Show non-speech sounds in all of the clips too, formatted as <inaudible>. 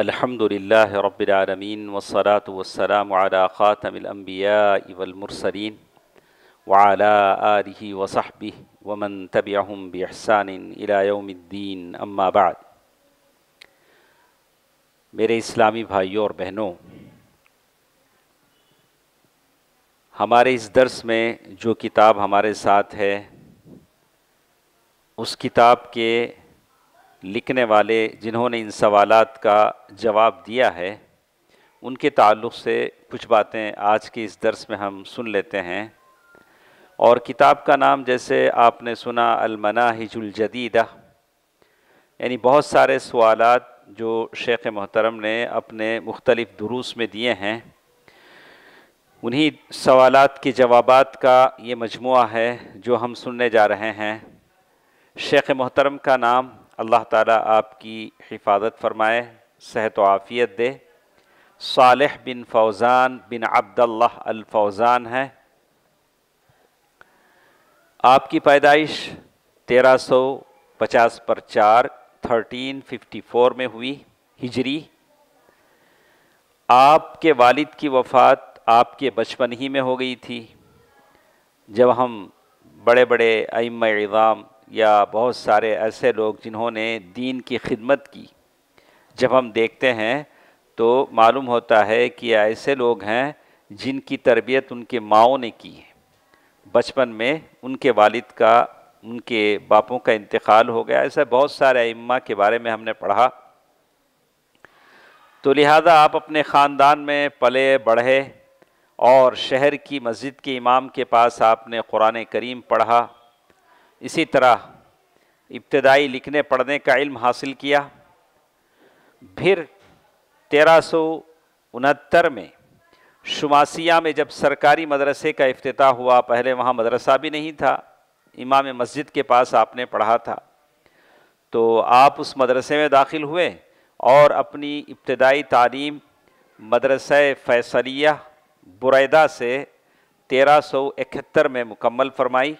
अल्हम्दुलिल्लाह रब्बिलआलमीन वस्सलात वस्सलाम अला ख़ातमिलअंबिया वलमुरसलीन वअला आलिहि व सहबिहि व मन तबिअहुम बिइहसान इला यौमिद्दीन अम्मा बाद मेरे इस्लामी भाइयों और बहनों हमारे इस दर्स में जो किताब हमारे साथ है उस किताब के लिखने वाले जिन्होंने इन सवाल का जवाब दिया है उनके ताल्लुक़ से कुछ बातें आज के इस दर्स में हम सुन लेते हैं और किताब का नाम जैसे आपने सुना अलमना हिजुलजदीद यानी बहुत सारे सवाल जो शेख मोहतरम ने अपने मुख्तलिफ़ दुरूस में दिए हैं उन्हीं सवाल के जवाब का ये मजमु है जो हम सुनने जा रहे हैं शेख मोहतरम का नाम अल्लाह ताला आपकी हिफाजत फरमाए सेहत व आफ़ियत दे सालह बिन फौज़ान बिन अल फौज़ान हैं आपकी पैदाइश तेरह सौ पचास पर चार थर्टीन फिफ्टी फोर में हुई हिजरी आपके वालिद की वफ़ात आपके बचपन ही में हो गई थी जब हम बड़े बड़े अम इज़ाम या बहुत सारे ऐसे लोग जिन्होंने दीन की खिदमत की जब हम देखते हैं तो मालूम होता है कि ऐसे लोग हैं जिनकी तरबियत उनके माओ ने की है बचपन में उनके वालिद का उनके बापों का इंतकाल हो गया ऐसा बहुत सारे इम्मा के बारे में हमने पढ़ा तो लिहाजा आप अपने ख़ानदान में पले बढ़े और शहर की मस्जिद के इमाम के पास आपने क़ुरान करीम पढ़ा इसी तरह इब्तदाई लिखने पढ़ने का इल्म हासिल किया फिर तेरह में शुमासिया में जब सरकारी मदरसे का अफ्ताह हुआ पहले वहाँ मदरसा भी नहीं था इमाम मस्जिद के पास आपने पढ़ा था तो आप उस मदरसे में दाखिल हुए और अपनी इब्तदाई तालीम मदरस फैसलिया बुरैदा से तेरह में मुकम्मल फरमाई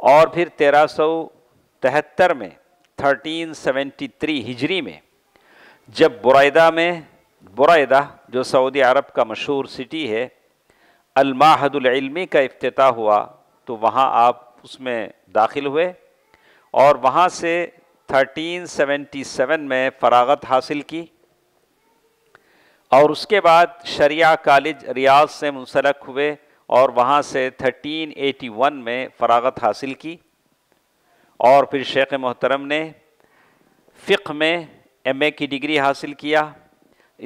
और फिर तेरह में 1373 हिजरी में जब बुरादा में बुरादा जो सऊदी अरब का मशहूर सिटी है अलमाहदुलमी का अफ्ताह हुआ तो वहाँ आप उसमें दाखिल हुए और वहाँ से 1377 में फ़रागत हासिल की और उसके बाद शरिया कॉलेज रियाज से मुंसलक हुए और वहाँ से 1381 में फ़रागत हासिल की और फिर शेख मोहतरम ने फ़िक में एमए की डिग्री हासिल किया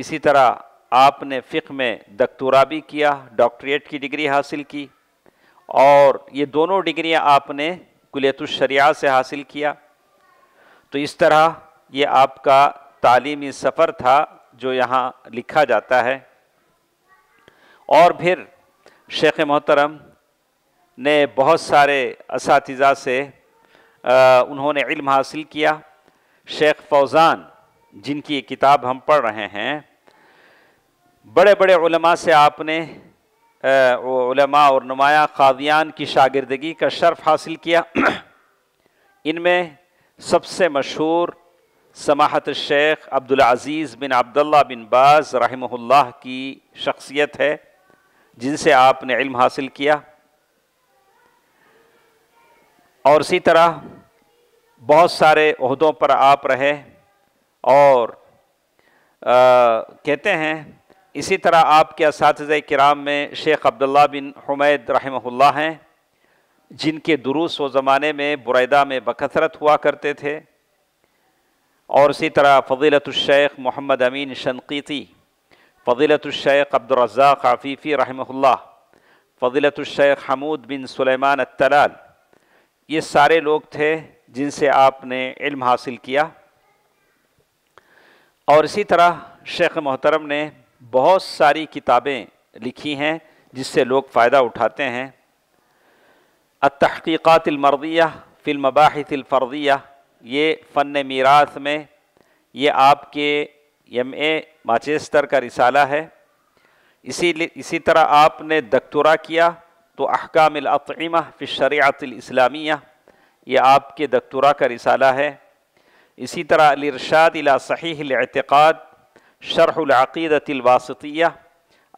इसी तरह आपने फ़िक में दकतूरा भी किया डॉक्टरेट की डिग्री हासिल की और ये दोनों डिग्रियाँ आपने कुलियतुशरिया से हासिल किया तो इस तरह ये आपका तालीमी सफ़र था जो यहाँ लिखा जाता है और फिर शेख मोहतरम ने बहुत सारे इस से आ, उन्होंने इल्म हासिल किया शेख फौज़ान जिनकी ये किताब हम पढ़ रहे हैं बड़े बड़े उलमा से आपने उलमा और नुमाया कादियान की शागिरदगी का शर्फ हासिल किया <clears throat> इनमें सबसे मशहूर समाहत शेख अब्दुल अज़ीज़ बिन अब्दुल्ला बिन बाज़ रहमहुल्लाह की शख्सियत है जिनसे आपने इल्म हासिल किया और इसी तरह बहुत सारे अहदों पर आप रहे और आ, कहते हैं इसी तरह आपके इस कराम में शेख अब्दुल्ला बिन हमैद रहमहुल्ला हैं जिनके दुरुस व ज़माने में बुरैदा में बकसरत हुआ करते थे और इसी तरह फ़जीलतुलशेख मोहम्मद अमीन शनकीती फ़जीलतुलशैख अब्दुलरज़ाक़ आफ़ीफ़ी रहमल्ला फ़जीलतुलशैख हमूद बिन सुलेमान अतलाल ये सारे लोग थे जिनसे आपने इल्म हासिल किया और इसी तरह शेख मोहतरम ने बहुत सारी किताबें लिखी हैं जिससे लोग फ़ायदा उठाते हैं अतहक़ीक़ातमरदिया फ़िल्मबाहितफ़र्दिया ये फ़न मीरास में ये आपके एम ए माचेस्टर का रिसाला है इसी इसी तरह आपने दक्तुरा किया तो अहकाम अफ़ीमा फ़िशरियातिलस्लामिया ये आपके दक्तुरा का रिसाला है इसी तरह अलरशाद इला सहीतक़ाद शरहलाक़ीदतवासतिया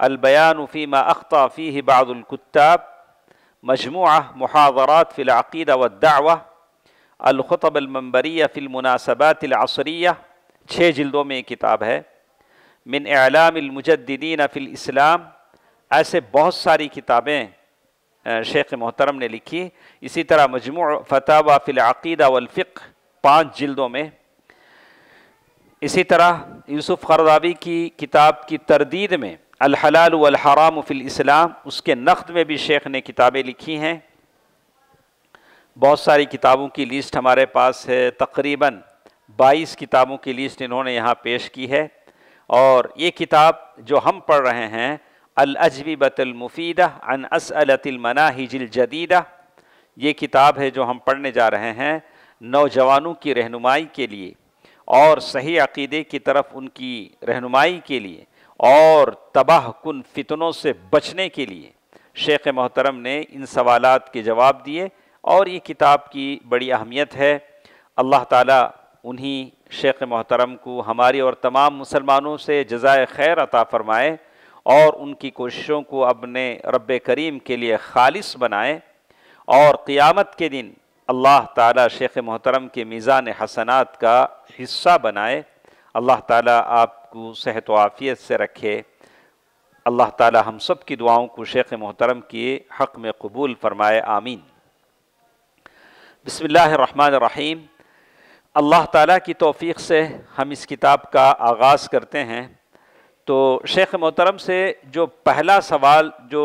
अलबयानफ़ीमा अख्ता फ़ी बादुल्कुताब मजमु महावरात फ़िलाक़ीद वदावा अलख़तब अलमबरिया छः जल्दों में एक किताब है मिन एलामजद्दीन अफिल इस्लाम ऐसे बहुत सारी किताबें शेख मोहतरम ने लिखी इसी तरह मजमू फ़तवा फ़िलआक़ीदा वलफ़िक पाँच जिल्दों में इसी तरह यूसुफ़ खरदावी की किताब की तरदीद में अलहलाल वहराम फ़िल इस्लाम उसके नक़द में भी शेख ने किताबें लिखी हैं बहुत सारी किताबों की लिस्ट हमारे पास है तकरीबन 22 किताबों की लिस्ट इन्होंने यहाँ पेश की है और ये किताब जो हम पढ़ रहे हैं अल अजवीबतलमुफ़ीदा अन असलतिलमनाहिजिल जदीदा ये किताब है जो हम पढ़ने जा रहे हैं नौजवानों की रहनुमाई के लिए और सही अकीदे की तरफ उनकी रहनुमाई के लिए और तबाह कन फितनों से बचने के लिए शेख मोहतरम ने इन सवालात के जवाब दिए और ये किताब की बड़ी अहमियत है अल्लाह ताला उन्हीं शेख मोहतरम को हमारी और तमाम मुसलमानों से जजाय खैर अता फ़रमाए और उनकी कोशिशों को अपने रब करीम के लिए खालिस बनाएँ और क़ियामत के दिन अल्लाह ताला शेख मोहतरम के मीज़ान हसनात का हिस्सा बनाए अल्लाह ताला आपको सेहत आफ़ियत से रखे अल्लाह ताला हम सब की दुआओं को शेख मोहतरम के हक़ में कबूल फ़रमाए आमीन बसमीम अल्लाह ताला की तौफीक से हम इस किताब का आगाज़ करते हैं तो शेख मोहतरम से जो पहला सवाल जो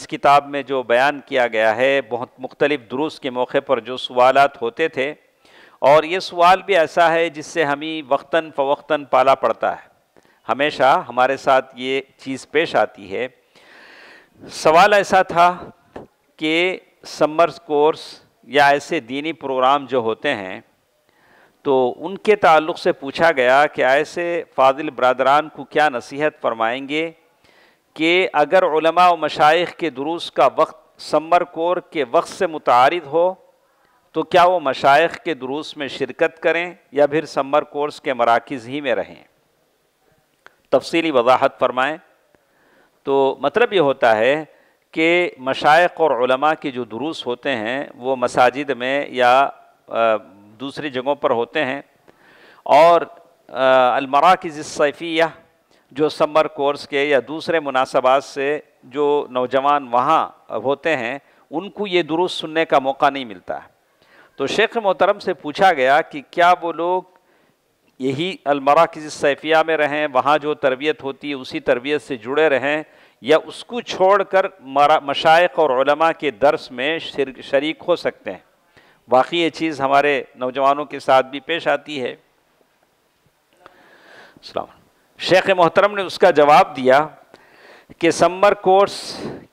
इस किताब में जो बयान किया गया है बहुत मुख्तलिफ़ दुरुस के मौके पर जो सवाल होते थे और ये सवाल भी ऐसा है जिससे हमें वक्ता फ़वक्ता पाला पड़ता है हमेशा हमारे साथ ये चीज़ पेश आती है सवाल ऐसा था कि समर्स कोर्स या ऐसे दीनी प्रोग्राम जो होते हैं तो उनके ताल्लुक से पूछा गया कि ऐसे फ़ाजिल बरदरान को क्या नसीहत फरमाएंगे कि अगर उलमा व मशाइ के दुरुस का वक्त समर कोर के वक्त से मुतारद हो तो क्या वो मशाइ के दुरुस में शिरकत करें या फिर समर कोर्स के मराकज़ ही में रहें तफसीली वजाहत फरमाएँ तो मतलब ये होता है कि मशाइ और के जो दुरूस होते हैं वो मसाजिद में या दूसरी जगहों पर होते हैं और अलमरा की ज़िसफ़िया जो समर कोर्स के या दूसरे मुनासबात से जो नौजवान वहाँ होते हैं उनको ये दुरुस्त सुनने का मौका नहीं मिलता है तो शेख मोहतरम से पूछा गया कि क्या वो लोग यही अलमरा किसी सैफिया में रहें वहाँ जो तरबियत होती है उसी तरबियत से जुड़े रहें या उसको छोड़ कर मशाइ और के दर्स में शरीक हो सकते हैं वाकई ये चीज़ हमारे नौजवानों के साथ भी पेश आती है शेख मोहतरम ने उसका जवाब दिया कि समर कोर्स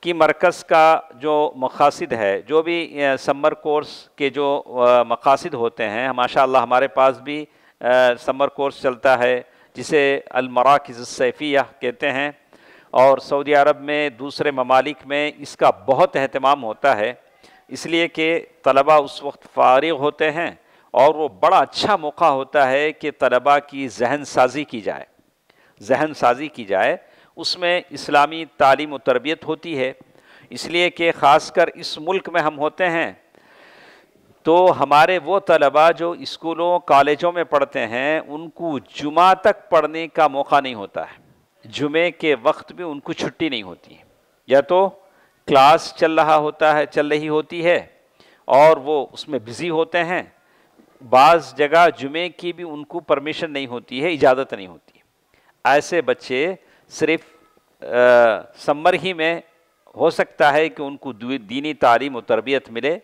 की मरकज़ का जो मकासद है जो भी समर कोर्स के जो मकासद होते हैं माशा हमारे पास भी समर कोर्स चलता है जिसे अलमराकज़ सैफ़िया कहते हैं और सऊदी अरब में दूसरे ममालिक में इसका बहुत अहतमाम होता है इसलिए कि तलबा उस वक्त फारिग होते हैं और वो बड़ा अच्छा मौका होता है कि तलबा की जहन साजी की जाए जहन साजी की जाए उसमें इस्लामी तालीम व तरबियत होती है इसलिए कि ख़ासकर इस मुल्क में हम होते हैं तो हमारे वो तलबा जो स्कूलों कॉलेजों में पढ़ते हैं उनको जुमा तक पढ़ने का मौका नहीं होता है जुमे के वक्त भी उनको छुट्टी नहीं होती या तो क्लास चल रहा होता है चल रही होती है और वो उसमें बिज़ी होते हैं बाज़ जगह जुमे की भी उनको परमिशन नहीं होती है इजाज़त नहीं होती ऐसे बच्चे सिर्फ समर ही में हो सकता है कि उनको दीनी तालीम और तरबियत मिले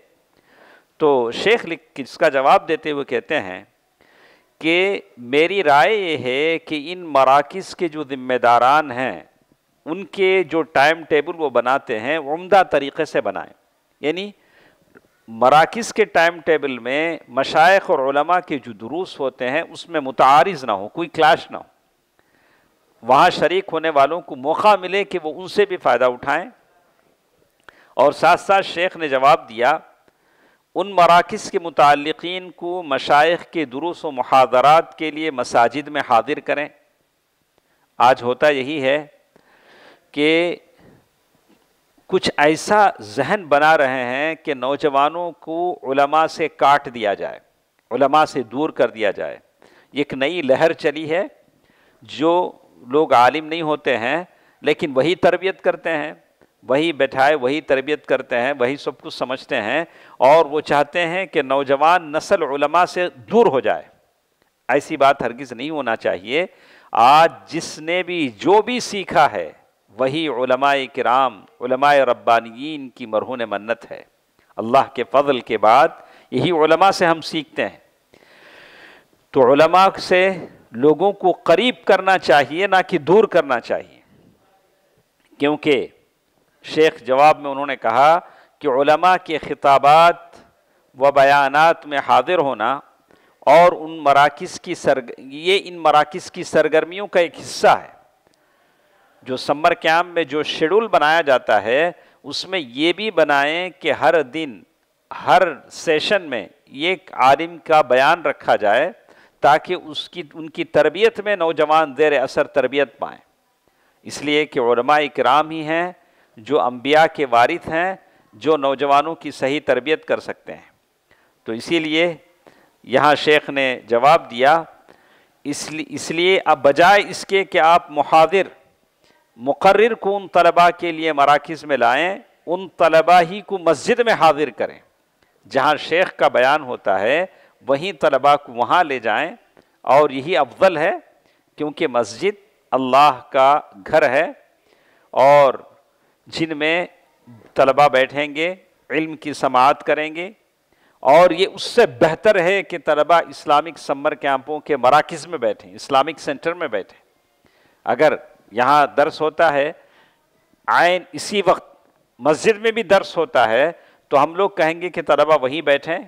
तो शेख लिख इसका जवाब देते हुए कहते हैं कि मेरी राय ये है कि इन मराकज़ के जो ज़िम्मेदारान हैं उनके जो टाइम टेबल वो बनाते हैं उम्दा तरीक़े से बनाएं यानी मराकज़ के टाइम टेबल में मशाइ और के जो दुरूस होते हैं उसमें मुतारज़ ना हो कोई क्लाश ना हो वहाँ शरीक होने वालों को मौका मिले कि वो उनसे भी फ़ायदा उठाएं और साथ साथ शेख ने जवाब दिया उन मराकज़ के मतलकिन को मशाइ के दुरुस व महादरात के लिए मसाजिद में हाजिर करें आज होता यही है कि कुछ ऐसा जहन बना रहे हैं कि नौजवानों को उलमा से काट दिया जाए उलमा से दूर कर दिया जाए एक नई लहर चली है जो लोग आलिम नहीं होते हैं लेकिन वही तरबियत करते हैं वही बैठाए वही तरबियत करते हैं वही सब कुछ समझते हैं और वो चाहते हैं कि नौजवान नस्ल उलमा से दूर हो जाए ऐसी बात हरगिज़ नहीं होना चाहिए आज जिसने भी जो भी सीखा है वही कराम रब्बानीन की मरहून मन्नत है अल्लाह के फजल के बाद यही से हम सीखते हैं तो से लोगों को करीब करना चाहिए ना कि दूर करना चाहिए क्योंकि शेख जवाब में उन्होंने कहा कि के ख़िताबात व बयानात में हाजिर होना और उन मराकज़ की सर ये इन मराकज़ की सरगर्मियों का एक हिस्सा है जो समर कैम्प में जो शेड्यूल बनाया जाता है उसमें ये भी बनाएं कि हर दिन हर सेशन में एक आलिम का बयान रखा जाए ताकि उसकी उनकी तरबियत में नौजवान ज़ेर असर तरबियत पाएँ इसलिए कि इकराम ही हैं जो अम्बिया के वारिथ हैं जो नौजवानों की सही तरबियत कर सकते हैं तो इसीलिए यहाँ शेख ने जवाब दिया इसलिए इसलिए अब बजाय इसके कि आप मुहादिर मुकर्र को उन तलबा के लिए मराकज़ में लाएँ उन तलबा ही को मस्जिद में हाजिर करें जहाँ शेख का बयान होता है वहीं तलबा को वहाँ ले जाएँ और यही अफजल है क्योंकि मस्जिद अल्लाह का घर है और जिन में तलबा बैठेंगे इल्म की समात करेंगे और ये उससे बेहतर है कि तलबा इस्लामिक समर कैंपों के मराकज़ में बैठें इस्लामिक सेंटर में बैठें अगर यहाँ दर्स होता है आयन इसी वक्त मस्जिद में भी दर्स होता है तो हम लोग कहेंगे कि तलबा वहीं बैठें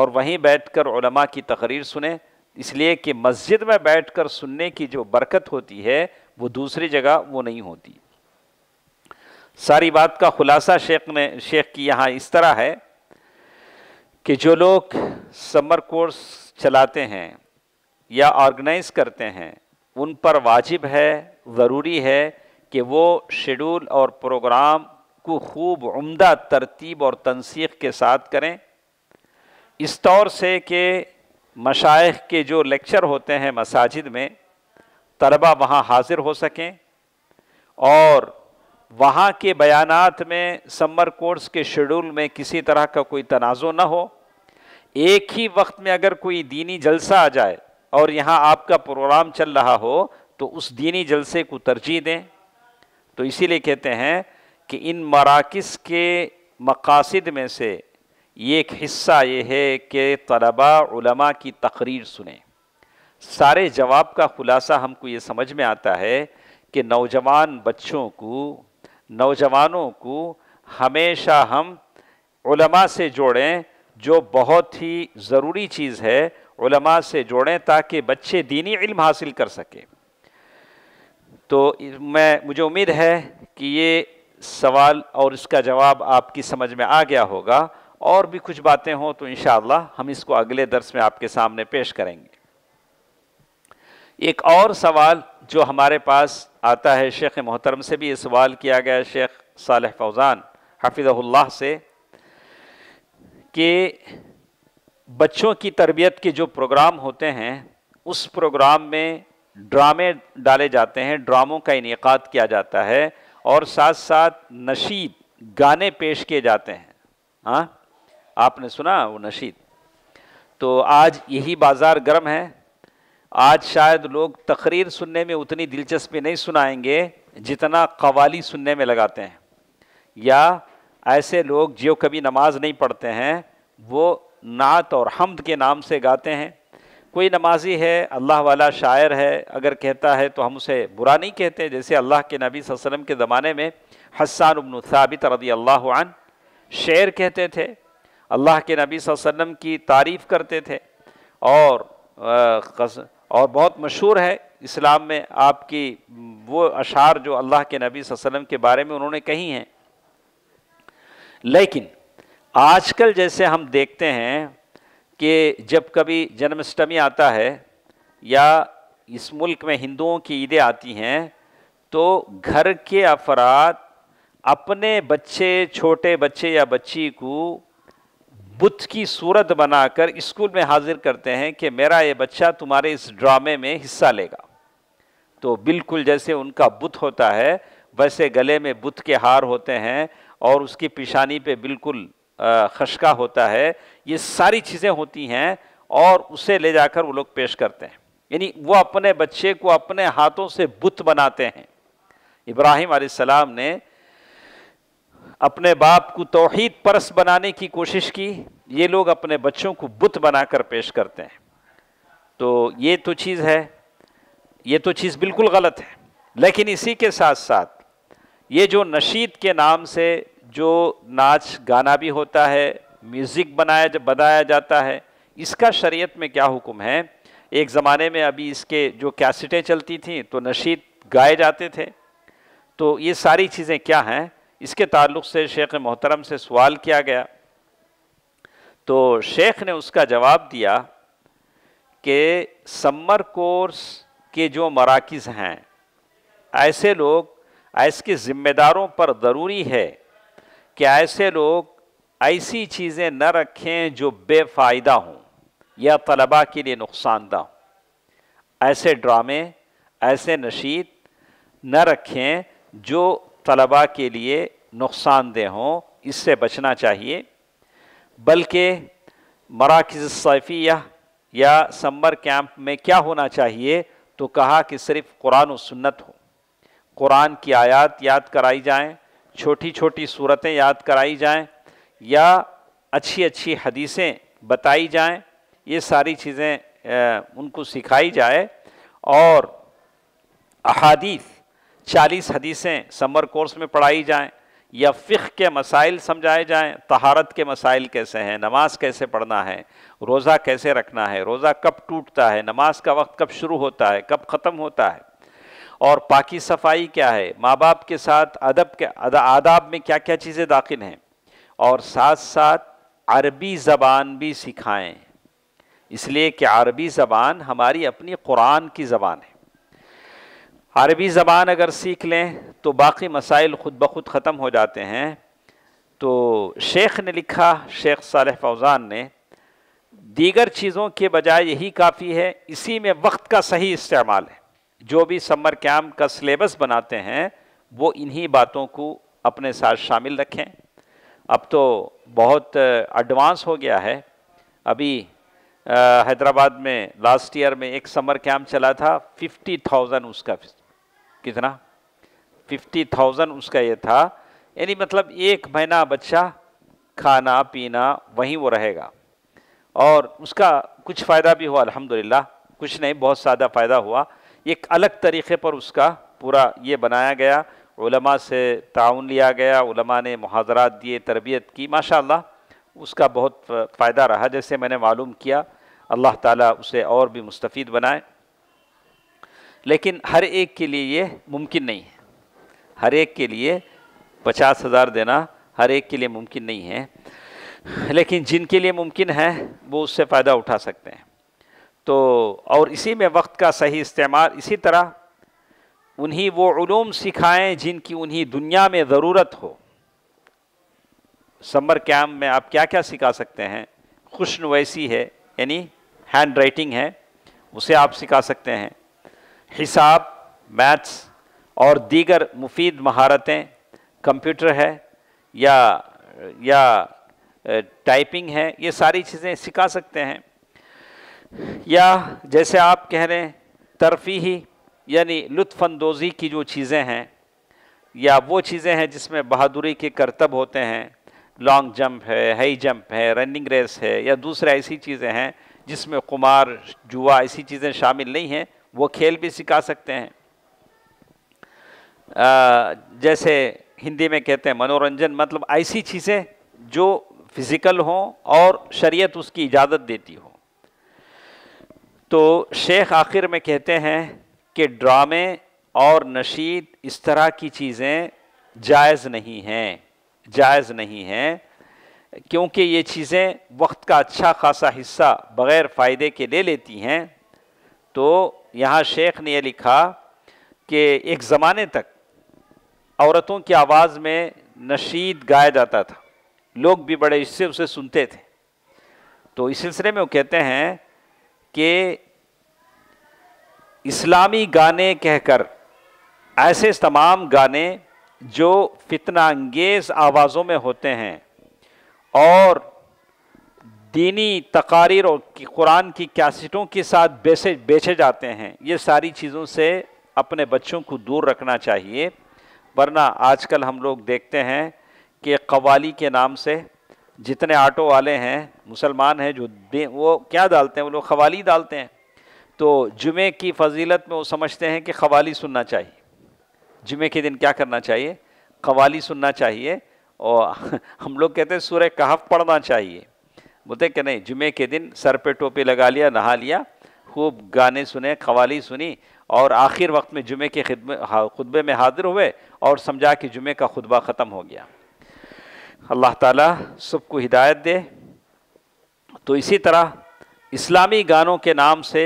और वहीं बैठ कर की तकरीर सुने इसलिए कि मस्जिद में बैठ कर सुनने की जो बरकत होती है वो दूसरी जगह वो नहीं होती सारी बात का खुलासा शेख ने शेख की यहाँ इस तरह है कि जो लोग समर कोर्स चलाते हैं या ऑर्गेनाइज करते हैं उन पर वाजिब है ज़रूरी है कि वो शेड्यूल और प्रोग्राम को खूब उम्दा तरतीब और तनसीख के साथ करें इस तौर से कि मशाइ के जो लेक्चर होते हैं मसाजिद में तलबा वहाँ हाजिर हो सकें और वहाँ के बयान में समर कोर्स के शेड्यूल में किसी तरह का कोई तनाज़ ना हो एक ही वक्त में अगर कोई दीनी जलसा आ जाए और यहाँ आपका प्रोग्राम चल रहा हो तो उस दीनी जलसे को तरजीह दें तो इसीलिए कहते हैं कि इन मराकज़ के मकासद में से ये एक हिस्सा ये है कि तलबा उलमा की तकरीर सुने सारे जवाब का ख़ुलासा हमको ये समझ में आता है कि नौजवान बच्चों को नौजवानों को हमेशा हम उलमा से जोड़ें जो बहुत ही ज़रूरी चीज़ है उलमा से जोड़ें ताकि बच्चे दीनी इल्म हासिल कर सकें तो मैं मुझे उम्मीद है कि ये सवाल और इसका जवाब आपकी समझ में आ गया होगा और भी कुछ बातें हों तो इन हम इसको अगले दर्स में आपके सामने पेश करेंगे एक और सवाल जो हमारे पास आता है शेख मोहतरम से भी ये सवाल किया गया शेख साल फौज़ान हफिज़ल्ला से कि बच्चों की तरबियत के जो प्रोग्राम होते हैं उस प्रोग्राम में ड्रामे डाले जाते हैं ड्रामों का इनका किया जाता है और साथ साथ नशीद गाने पेश किए जाते हैं हाँ आपने सुना वो नशीद तो आज यही बाज़ार गर्म है आज शायद लोग तकरीर सुनने में उतनी दिलचस्पी नहीं सुनाएंगे जितना कवाली सुनने में लगाते हैं या ऐसे लोग जो कभी नमाज नहीं पढ़ते हैं वो नात और हमद के नाम से गाते हैं कोई नमाजी है अल्लाह वाला शायर है अगर कहता है तो हम उसे बुरा नहीं कहते जैसे अल्लाह के नबी वसम के ज़माने में हसान उबन साबित रदी अल्लाह शेर कहते थे अल्लाह के नबी वसम की तारीफ़ करते थे और और बहुत मशहूर है इस्लाम में आपकी वो अशार जो अल्लाह के नबी वसम के बारे में उन्होंने कही हैं लेकिन आजकल जैसे हम देखते हैं कि जब कभी जन्माष्टमी आता है या इस मुल्क में हिंदुओं की ईदें आती हैं तो घर के अफराद अपने बच्चे छोटे बच्चे या बच्ची को बुत की सूरत बनाकर स्कूल में हाजिर करते हैं कि मेरा ये बच्चा तुम्हारे इस ड्रामे में हिस्सा लेगा तो बिल्कुल जैसे उनका बुत होता है वैसे गले में बुत के हार होते हैं और उसकी पिशानी पे बिल्कुल खशका होता है ये सारी चीज़ें होती हैं और उसे ले जाकर वो लोग पेश करते हैं यानी वो अपने बच्चे को अपने हाथों से बुत बनाते हैं इब्राहिम आसमाम ने अपने बाप को तोहद परस बनाने की कोशिश की ये लोग अपने बच्चों को बुत बनाकर पेश करते हैं तो ये तो चीज़ है ये तो चीज़ बिल्कुल गलत है लेकिन इसी के साथ साथ ये जो नशीद के नाम से जो नाच गाना भी होता है म्यूज़िक बनाया जब बनाया जाता है इसका शरीयत में क्या हुक्म है एक ज़माने में अभी इसके जो कैसेटें चलती थी तो नशीद गाए जाते थे तो ये सारी चीज़ें क्या हैं इसके ताल्लुक से शेख मोहतरम से सवाल किया गया तो शेख ने उसका जवाब दिया कि समर कोर्स के जो मराकज़ हैं ऐसे लोग के ज़िम्मेदारों पर ज़रूरी है कि ऐसे लोग ऐसी चीज़ें न रखें जो बेफ़ायदा हों या तलबा के लिए नुकसानदा हों ऐसे ड्रामे ऐसे नशीद न रखें जो तलबा के लिए नुकसानदेह हों इससे बचना चाहिए बल्कि मराकज़ सैफ़िया या समर कैंप में क्या होना चाहिए तो कहा कि सिर्फ़ कुरान और सुन्नत हो कुरान की आयत याद कराई जाएँ छोटी छोटी सूरतें याद कराई जाएं या अच्छी अच्छी हदीसें बताई जाएं ये सारी चीज़ें उनको सिखाई जाए और अहादीस चालीस हदीसें समर कोर्स में पढ़ाई जाएं या फ़िक के मसाइल समझाए जाएं तहारत के मसाइल कैसे हैं नमाज़ कैसे पढ़ना है रोज़ा कैसे रखना है रोज़ा कब टूटता है नमाज का वक्त कब शुरू होता है कब ख़त्म होता है और पाकि सफाई क्या है माँ बाप के साथ अदब के आदाब में क्या क्या चीज़ें दाखिल हैं और साथ साथ अरबी ज़बान भी सिखाएं इसलिए कि अरबी ज़बान हमारी अपनी कुरान की ज़बान है अरबी ज़बान अगर सीख लें तो बाकी मसाइल ख़ुद ब खुद ख़त्म हो जाते हैं तो शेख ने लिखा शेख साल फौज़ान ने दीगर चीज़ों के बजाय यही काफ़ी है इसी में वक्त का सही इस्तेमाल है जो भी समर कैम्प का सिलेबस बनाते हैं वो इन्हीं बातों को अपने साथ शामिल रखें अब तो बहुत एडवांस हो गया है अभी हैदराबाद में लास्ट ईयर में एक समर कैम्प चला था फिफ्टी थाउजेंड उसका कितना फिफ्टी थाउजेंड उसका ये था यानी मतलब एक महीना बच्चा खाना पीना वहीं वो रहेगा और उसका कुछ फ़ायदा भी हुआ अल्हम्दुलिल्लाह कुछ नहीं बहुत सादा फ़ायदा हुआ एक अलग तरीक़े पर उसका पूरा ये बनाया गया उलमा से ताउन लिया गया उलमा ने मुहाजरात दिए तरबियत की माशा उसका बहुत फ़ायदा रहा जैसे मैंने मालूम किया अल्लाह ताला उसे और भी मुस्तफ़ बनाए लेकिन हर एक के लिए ये मुमकिन नहीं है हर एक के लिए पचास हज़ार देना हर एक के लिए मुमकिन नहीं है लेकिन जिनके लिए मुमकिन है वो उससे फ़ायदा उठा सकते हैं तो और इसी में वक्त का सही इस्तेमाल इसी तरह उन्हीं वो ूम सिखाएं जिनकी उन्हीं दुनिया में ज़रूरत हो समर कैम्प में आप क्या क्या सिखा सकते हैं खुशन वैसी है यानी हैंड राइटिंग है उसे आप सिखा सकते हैं हिसाब मैथ्स और दीगर मुफीद महारतें कंप्यूटर है या या टाइपिंग है ये सारी चीज़ें सिखा सकते हैं या जैसे आप कह रहे हैं तरफी ही यानी लुत्फानंदोज़ी की जो चीज़ें हैं या वो चीज़ें हैं जिसमें बहादुरी के करतब होते हैं लॉन्ग जंप है हाई जंप है रनिंग रेस है या दूसरे ऐसी चीज़ें हैं जिसमें कुमार जुआ ऐसी चीज़ें शामिल नहीं हैं वो खेल भी सिखा सकते हैं आ, जैसे हिंदी में कहते हैं मनोरंजन मतलब ऐसी चीज़ें जो फिज़िकल हों और शरीयत उसकी इजाज़त देती हो तो शेख आखिर में कहते हैं कि ड्रामे और नशीद इस तरह की चीज़ें जायज़ नहीं हैं जायज़ नहीं हैं क्योंकि ये चीज़ें वक्त का अच्छा खासा हिस्सा बग़ैर फ़ायदे के ले लेती हैं तो यहाँ शेख ने यह लिखा कि एक ज़माने तक औरतों की आवाज़ में नशीद गाया जाता था लोग भी बड़े हिस्से उसे सुनते थे तो इस सिलसिले में वो कहते हैं कि इस्लामी गाने कहकर ऐसे तमाम गाने जो फितना अंगेज आवाज़ों में होते हैं और दीनी तकारीर की कुरान की कैसेटों के साथ बेचे बेचे जाते हैं ये सारी चीज़ों से अपने बच्चों को दूर रखना चाहिए वरना आजकल हम लोग देखते हैं कि कवाली के नाम से जितने ऑटो वाले हैं मुसलमान हैं जो दे वो क्या डालते हैं वो लोग खवाली डालते हैं तो जुमे की फजीलत में वो समझते हैं कि खवाली सुनना चाहिए जुमे के दिन क्या करना चाहिए कवाली सुनना चाहिए और <laughs> हम लोग कहते हैं सूर्य कहफ पढ़ना चाहिए बोलते कि नहीं जुमे के दिन सर पे टोपी लगा लिया नहा लिया खूब गाने सुने कवाली सुनी और आखिर वक्त में जुमे के खुतबे में हाजिर हुए और समझा कि जुमे का खुतबा ख़त्म हो गया अल्लाह ताला सबको हिदायत दे तो इसी तरह इस्लामी गानों के नाम से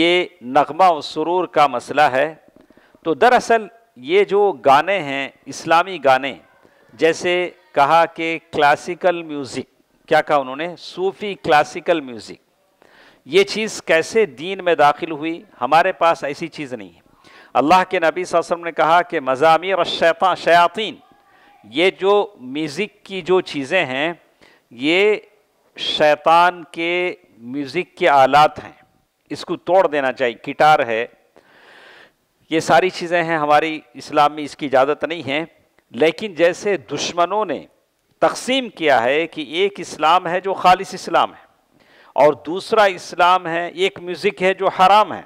ये नगमा और सुरूर का मसला है तो दरअसल ये जो गाने हैं इस्लामी गाने जैसे कहा कि क्लासिकल म्यूज़िक क्या कहा उन्होंने सूफ़ी क्लासिकल म्यूज़िक ये चीज़ कैसे दीन में दाखिल हुई हमारे पास ऐसी चीज़ नहीं है अल्लाह के नबी वसम ने कहा कि मजामी और शैफ़ा शयातीन ये जो म्यूज़िक की जो चीज़ें हैं ये शैतान के म्यूज़िक के आलात हैं इसको तोड़ देना चाहिए गिटार है ये सारी चीज़ें हैं हमारी इस्लाम में इसकी इजाज़त नहीं है लेकिन जैसे दुश्मनों ने तकसीम किया है कि एक इस्लाम है जो खालिस इस्लाम है और दूसरा इस्लाम है एक म्यूज़िक है जो हराम है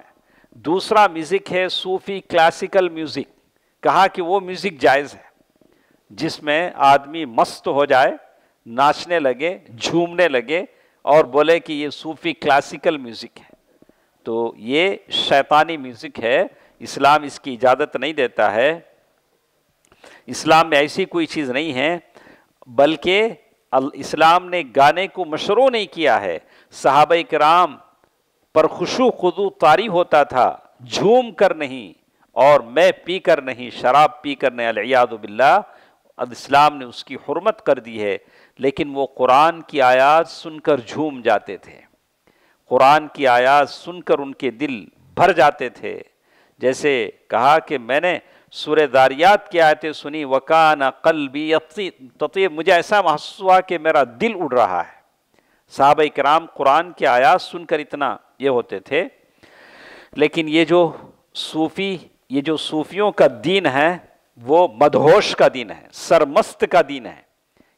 दूसरा म्यूज़िक है सूफ़ी क्लासिकल म्यूज़िक कहा कि वो म्यूज़िक जायज़ है जिसमें आदमी मस्त हो जाए नाचने लगे झूमने लगे और बोले कि ये सूफी क्लासिकल म्यूज़िक है तो ये शैतानी म्यूज़िक है इस्लाम इसकी इजाज़त नहीं देता है इस्लाम में ऐसी कोई चीज़ नहीं है बल्कि इस्लाम ने गाने को मशरू नहीं किया है साहब कराम पर खुशु खुदू तारी होता था झूम कर नहीं और मैं पी कर नहीं शराब पी कर नहीं अलियादबिल्ला अब इस्लाम ने उसकी हरमत कर दी है लेकिन वो कुरान की आयात सुनकर झूम जाते थे कुरान की आयात सुनकर उनके दिल भर जाते थे जैसे कहा कि मैंने सुर दारियात की आयतें सुनी वकान तो ततीब मुझे ऐसा महसूस हुआ कि मेरा दिल उड़ रहा है साहब कराम कुरान की आयात सुनकर इतना ये होते थे लेकिन ये जो सूफ़ी ये जो सूफ़ियों का दीन है वो मदहोश का दिन है सरमस्त का दिन है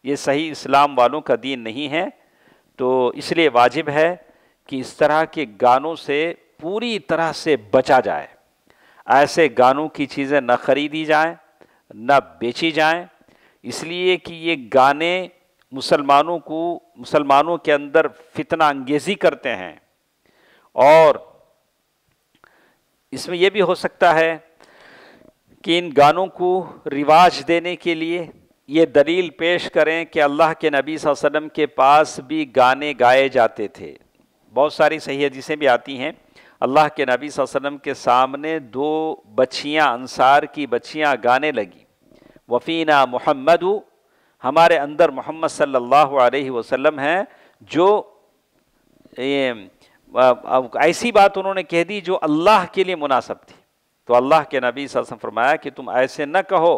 ये सही इस्लाम वालों का दिन नहीं है तो इसलिए वाजिब है कि इस तरह के गानों से पूरी तरह से बचा जाए ऐसे गानों की चीज़ें न खरीदी जाएं, न बेची जाएं, इसलिए कि ये गाने मुसलमानों को मुसलमानों के अंदर फितना अंगेजी करते हैं और इसमें यह भी हो सकता है कि इन गानों को रिवाज देने के लिए ये दलील पेश करें कि अल्लाह के नबी वसम के पास भी गाने गाए जाते थे बहुत सारी सही हदीसें भी आती हैं अल्लाह के नबी वसम के सामने दो बच्चियाँ अंसार की बच्चियाँ गाने लगी वफ़ीना मोहम्मद हमारे अंदर मोहम्मद सल्लल्लाहु अलैहि वसल्लम हैं जो ये ऐसी बात उन्होंने कह दी जो अल्लाह के लिए मुनासब थी तो अल्लाह के नबी वसम फरमाया कि तुम ऐसे न कहो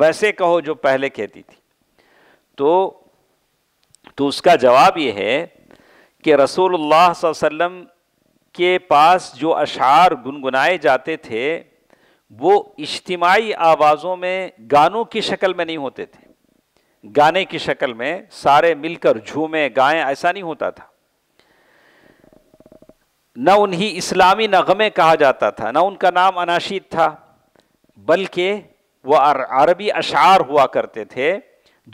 वैसे कहो जो पहले कहती थी तो तो उसका जवाब ये है कि रसूलुल्लाह सल्लम के पास जो अशार गुनगुनाए जाते थे वो इज्तमाही आवाज़ों में गानों की शक्ल में नहीं होते थे गाने की शक्ल में सारे मिलकर झूमें गाएं ऐसा नहीं होता था न उन्हीं इस्लामी नगमे कहा जाता था न उनका नाम अनाशीद था बल्कि वह अरबी अशार हुआ करते थे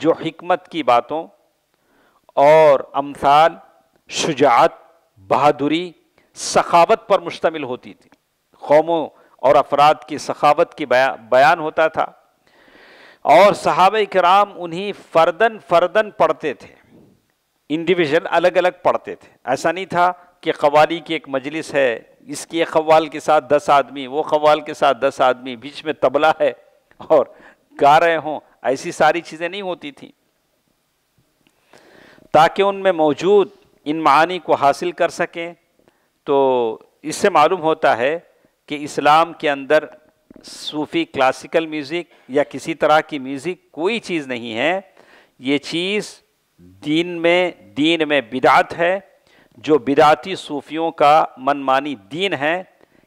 जो हमत की बातों और अमसाल शुजात बहादुरी सखावत पर मुश्तमिल होती थी कौमों और अफराद की सखावत की बया, बयान होता था और सहाब कराम उन्हीं फ़र्दन फ़र्दन पढ़ते थे इंडिविजुअल अलग अलग पढ़ते थे ऐसा नहीं था कि कवाली की एक मजलिस है इसकी एक कवाल के साथ दस आदमी वो कवाल के साथ दस आदमी बीच में तबला है और गा रहे हों ऐसी सारी चीज़ें नहीं होती थी ताकि उनमें मौजूद इन मानी को हासिल कर सकें तो इससे मालूम होता है कि इस्लाम के अंदर सूफ़ी क्लासिकल म्यूज़िक या किसी तरह की म्यूज़िक कोई चीज़ नहीं है ये चीज़ दीन में दीन में बिदात है जो बिदाती सूफियों का मनमानी दीन है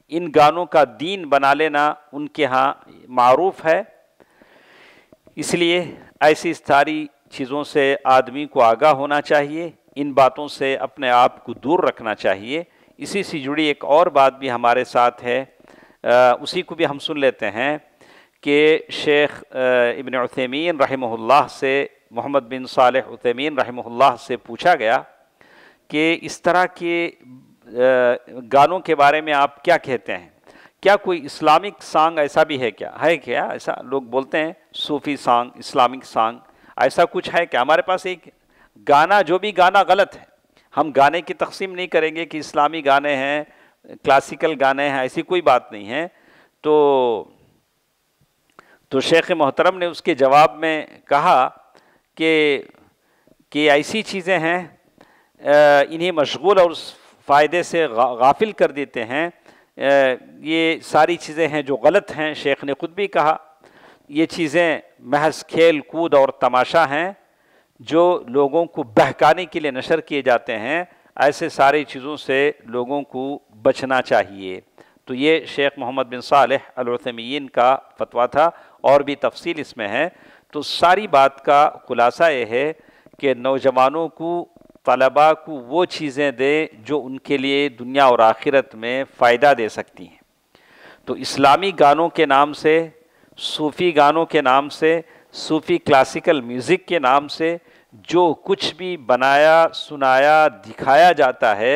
इन गानों का दीन बना लेना उनके यहाँ मरूफ है इसलिए ऐसी सारी चीज़ों से आदमी को आगाह होना चाहिए इन बातों से अपने आप को दूर रखना चाहिए इसी से जुड़ी एक और बात भी हमारे साथ है आ, उसी को भी हम सुन लेते हैं कि शेख इबन उतमीन रहमल्ला से मोहम्मद बिन साल उतमीन रहमल्ला से पूछा गया कि इस तरह के गानों के बारे में आप क्या कहते हैं क्या कोई इस्लामिक सॉन्ग ऐसा भी है क्या है क्या ऐसा लोग बोलते हैं सूफ़ी सॉन्ग इस्लामिक सॉन्ग ऐसा कुछ है क्या हमारे पास एक गाना जो भी गाना गलत है हम गाने की तकसीम नहीं करेंगे कि इस्लामी गाने हैं क्लासिकल गाने हैं ऐसी कोई बात नहीं है तो तो शेख मोहतरम ने उसके जवाब में कहा कि कि ऐसी चीज़ें हैं इन्हें मशगूल और उस फ़ायदे से गाफिल कर देते हैं ये सारी चीज़ें हैं जो गलत हैं शेख ने ख़ुद भी कहा ये चीज़ें महज खेल कूद और तमाशा हैं जो लोगों को बहकाने के लिए नशर किए जाते हैं ऐसे सारी चीज़ों से लोगों को बचना चाहिए तो ये शेख मोहम्मद बिन सालमीन का फतवा था और भी तफसील इसमें है तो सारी बात का खुलासा ये है कि नौजवानों को तलबा को वो चीज़ें दे जो उनके लिए दुनिया और आखिरत में फ़ायदा दे सकती हैं तो इस्लामी गानों के नाम से सूफ़ी गानों के नाम से सूफ़ी क्लासिकल म्यूज़िक के नाम से जो कुछ भी बनाया सुनाया दिखाया जाता है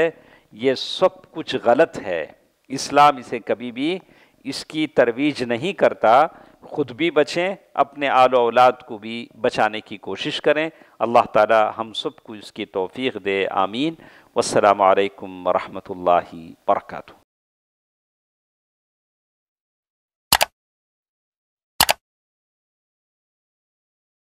ये सब कुछ गलत है इस्लाम इसे कभी भी इसकी तरवीज नहीं करता ख़ुद भी बचें अपने आल औलाद को भी बचाने की कोशिश करें अल्लाह ताला हम सब को इसकी तौफीक दे आमीन वालकम वरहमल वर्का